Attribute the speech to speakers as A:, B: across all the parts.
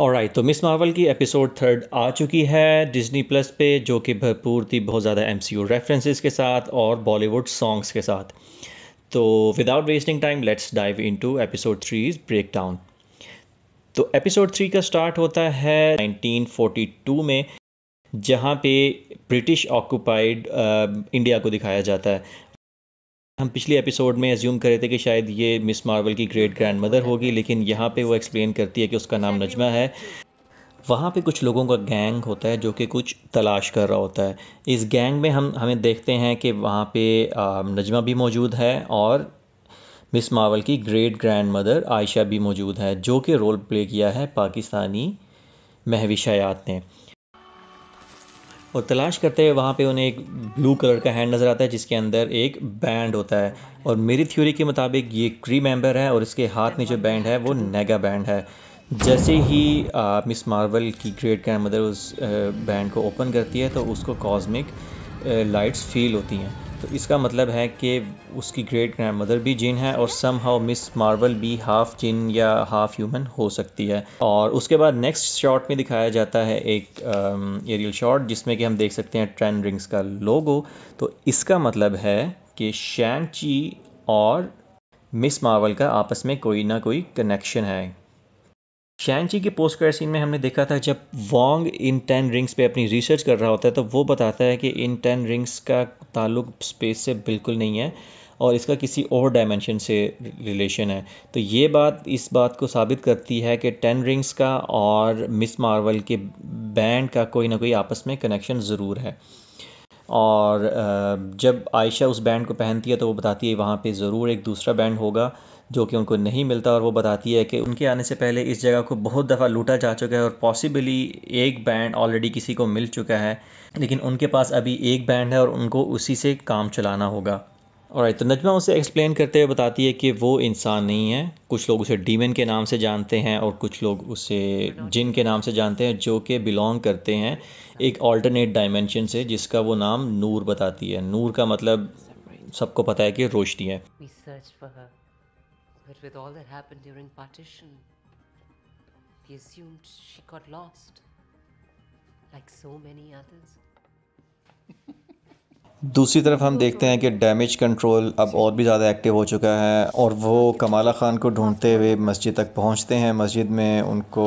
A: और राइट तो Miss Marvel की एपिसोड थर्ड आ चुकी है डिज्नी प्लस पे जो कि भरपूर थी बहुत ज़्यादा एम सी रेफरेंसेज के साथ और बॉलीवुड सॉन्ग्स के साथ तो without wasting time let's dive into episode three is break down तो एपिसोड थ्री का स्टार्ट होता है 1942 में जहाँ पे ब्रिटिश ऑक्यूपाइड इंडिया को दिखाया जाता है हम पिछले एपिसोड में एज्यूम करे थे कि शायद ये मिस मार्वल की ग्रेट ग्रैंड मदर होगी लेकिन यहाँ पे वो एक्सप्लेन करती है कि उसका नाम नजमा है वहाँ पे कुछ लोगों का गैंग होता है जो कि कुछ तलाश कर रहा होता है इस गैंग में हम हमें देखते हैं कि वहाँ पे नजमा भी मौजूद है और मिस मावल की ग्रेट ग्रैंड मदर आयशा भी मौजूद है जो कि रोल प्ले किया है पाकिस्तानी महविशायात ने और तलाश करते हुए वहाँ पे उन्हें एक ब्लू कलर का हैंड नज़र आता है जिसके अंदर एक बैंड होता है और मेरी थ्योरी के मुताबिक ये क्री मेंबर है और इसके हाथ में जो बैंड है वो नेगा बैंड है जैसे ही आ, मिस मार्वल की ग्रेट ग्रैंड मदर उस बैंड को ओपन करती है तो उसको कॉस्मिक लाइट्स फील होती हैं तो इसका मतलब है कि उसकी ग्रेट ग्रैंड मदर भी जिन है और सम हाउ मिस मार्वल भी हाफ जिन या हाफ ह्यूमन हो सकती है और उसके बाद नेक्स्ट शॉट में दिखाया जाता है एक एरियल um, शॉट जिसमें कि हम देख सकते हैं ट्रेंड रिंग्स का लोगो तो इसका मतलब है कि शैंग ची और मिस मार्वल का आपस में कोई ना कोई कनेक्शन है शैनची की पोस्ट क्रेडिट सीन में हमने देखा था जब वोंग इन टेन रिंग्स पे अपनी रिसर्च कर रहा होता है तो वो बताता है कि इन टेन रिंग्स का ताल्लुक स्पेस से बिल्कुल नहीं है और इसका किसी और डायमेंशन से रिलेशन है तो ये बात इस बात को साबित करती है कि टेन रिंग्स का और मिस मार्वल के बैंड का कोई ना कोई आपस में कनेक्शन ज़रूर है और जब आयशा उस बैंड को पहनती है तो वो बताती है वहाँ पे ज़रूर एक दूसरा बैंड होगा जो कि उनको नहीं मिलता और वो बताती है कि उनके आने से पहले इस जगह को बहुत दफ़ा लूटा जा चुका है और पॉसिबली एक बैंड ऑलरेडी किसी को मिल चुका है लेकिन उनके पास अभी एक बैंड है और उनको उसी से काम चलाना होगा और तो नजमा उसे एक्सप्लेन करते हुए बताती है कि वो इंसान नहीं है कुछ लोग उसे डीमन के नाम से जानते हैं और कुछ लोग उसे जिन के नाम से जानते हैं जो कि बिलोंग करते हैं एक ऑल्टरनेट डायमेंशन से जिसका वो नाम नूर बताती है नूर का मतलब सबको पता है कि रोशनी है But with all that happened during partition, he assumed she got lost, like so many others. दूसरी तरफ हम देखते हैं कि डैमेज कंट्रोल अब और भी ज़्यादा एक्टिव हो चुका है और वो कमाला ख़ान को ढूंढते हुए मस्जिद तक पहुंचते हैं मस्जिद में उनको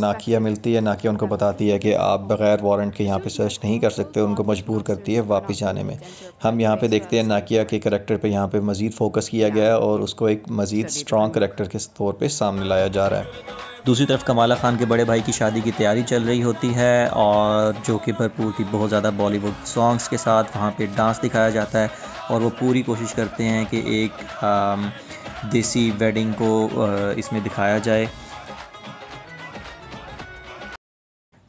A: नाकिया मिलती है नाकिया उनको बताती है कि आप बग़ैर वारंट के यहाँ पे सर्च नहीं कर सकते उनको मजबूर करती है वापस जाने में हम यहाँ पे देखते हैं नाकिया के करेक्टर पर यहाँ पर मज़ीद फोकस किया गया और उसको एक मज़ीद स्ट्रॉन्ग करेक्टर के तौर पर सामने लाया जा रहा है दूसरी तरफ कमाला खान के बड़े भाई की शादी की तैयारी चल रही होती है और जो कि भरपूर थी बहुत ज़्यादा बॉलीवुड सॉन्ग्स के साथ वहाँ पे डांस दिखाया जाता है और वो पूरी कोशिश करते हैं कि एक आ, देसी वेडिंग को इसमें दिखाया जाए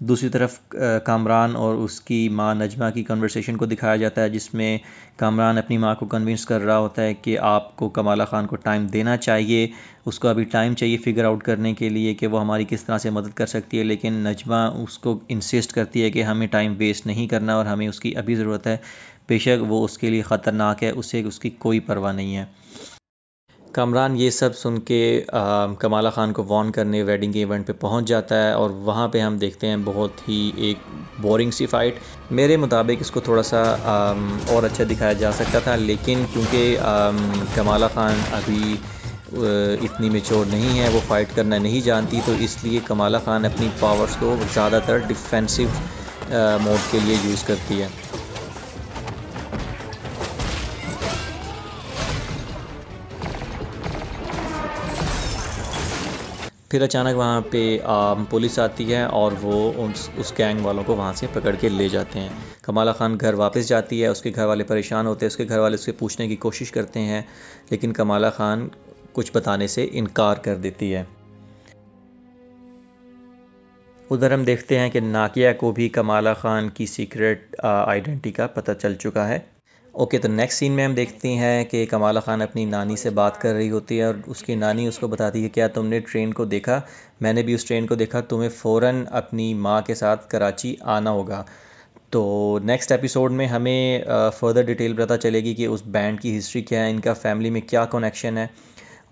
A: दूसरी तरफ कामरान और उसकी माँ नजमा की कन्वर्सेशन को दिखाया जाता है जिसमें कामरान अपनी माँ को कन्विंस कर रहा होता है कि आपको कमाला ख़ान को टाइम देना चाहिए उसको अभी टाइम चाहिए फिगर आउट करने के लिए कि वो हमारी किस तरह से मदद कर सकती है लेकिन नजमा उसको इंसिस्ट करती है कि हमें टाइम वेस्ट नहीं करना और हमें उसकी अभी ज़रूरत है बेशक वो उसके लिए ख़तरनाक है उसे उसकी कोई परवाह नहीं है कामरान ये सब सुन के कमाला ख़ान को वॉर्न करने वेडिंग के इवेंट पे पहुंच जाता है और वहाँ पे हम देखते हैं बहुत ही एक बोरिंग सी फाइट मेरे मुताबिक इसको थोड़ा सा आ, और अच्छा दिखाया जा सकता था लेकिन क्योंकि कमाला ख़ान अभी इतनी मेच्योर नहीं है वो फ़ाइट करना नहीं जानती तो इसलिए कमाला ख़ान अपनी पावर्स को ज़्यादातर डिफेंसिव मोड के लिए यूज़ करती है फिर अचानक वहाँ पे पुलिस आती है और वो उस उस गैंग वालों को वहाँ से पकड़ के ले जाते हैं कमाला खान घर वापस जाती है उसके घर वाले परेशान होते हैं उसके घर वाले उससे पूछने की कोशिश करते हैं लेकिन कमाला खान कुछ बताने से इनकार कर देती है उधर हम देखते हैं कि नाकिया को भी कमाला खान की सीक्रेट आइडेंटिटी का पता चल चुका है ओके तो नेक्स्ट सीन में हम देखते हैं कि कमाला ख़ान अपनी नानी से बात कर रही होती है और उसकी नानी उसको बताती है क्या तुमने ट्रेन को देखा मैंने भी उस ट्रेन को देखा तुम्हें फ़ौर अपनी माँ के साथ कराची आना होगा तो नेक्स्ट एपिसोड में हमें फ़र्दर डिटेल पता चलेगी कि उस बैंड की हिस्ट्री क्या है इनका फैमिली में क्या कनेक्शन है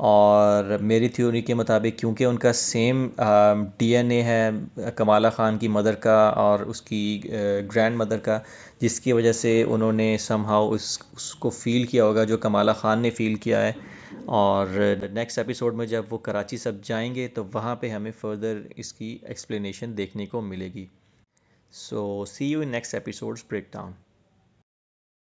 A: और मेरी थ्योरी के मुताबिक क्योंकि उनका सेम डीएनए um, है कमाला ख़ान की मदर का और उसकी ग्रैंड uh, मदर का जिसकी वजह से उन्होंने समहाउ उस उसको फ़ील किया होगा जो कमाला ख़ान ने फ़ील किया है और नेक्स्ट एपिसोड में जब वो कराची सब जाएंगे तो वहाँ पे हमें फर्दर इसकी एक्सप्लेनेशन देखने को मिलेगी so see you in next episodes break down